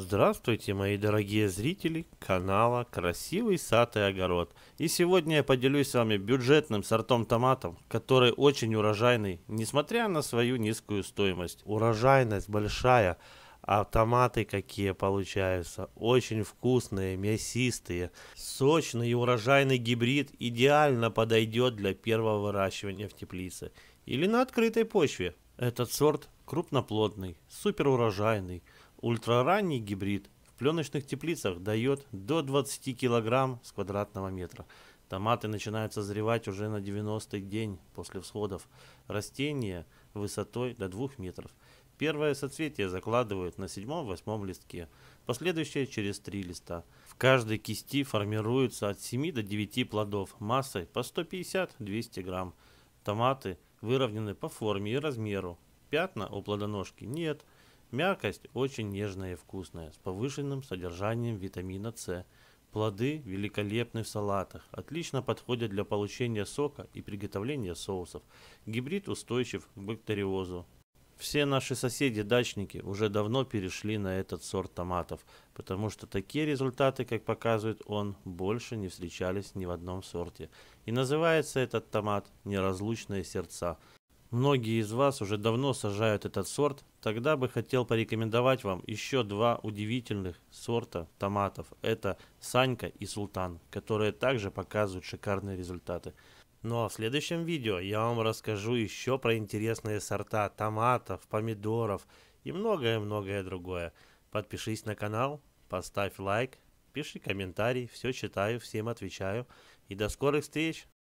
Здравствуйте, мои дорогие зрители канала «Красивый сад и огород». И сегодня я поделюсь с вами бюджетным сортом томатов, который очень урожайный, несмотря на свою низкую стоимость. Урожайность большая, а томаты какие получаются. Очень вкусные, мясистые. Сочный и урожайный гибрид идеально подойдет для первого выращивания в теплице или на открытой почве. Этот сорт крупноплодный, суперурожайный, урожайный Ультраранний гибрид в пленочных теплицах дает до 20 кг с квадратного метра. Томаты начинают созревать уже на 90 день после всходов. Растение высотой до 2 метров. Первое соцветие закладывают на 7-8 листке, последующее через 3 листа. В каждой кисти формируются от 7 до 9 плодов массой по 150-200 грамм. Томаты выровнены по форме и размеру. Пятна у плодоножки нет – Мякость очень нежная и вкусная, с повышенным содержанием витамина С. Плоды великолепны в салатах, отлично подходят для получения сока и приготовления соусов. Гибрид устойчив к бактериозу. Все наши соседи-дачники уже давно перешли на этот сорт томатов, потому что такие результаты, как показывает он, больше не встречались ни в одном сорте. И называется этот томат «Неразлучные сердца». Многие из вас уже давно сажают этот сорт, тогда бы хотел порекомендовать вам еще два удивительных сорта томатов. Это Санька и Султан, которые также показывают шикарные результаты. Ну а в следующем видео я вам расскажу еще про интересные сорта томатов, помидоров и многое-многое другое. Подпишись на канал, поставь лайк, пиши комментарий, все читаю, всем отвечаю. И до скорых встреч!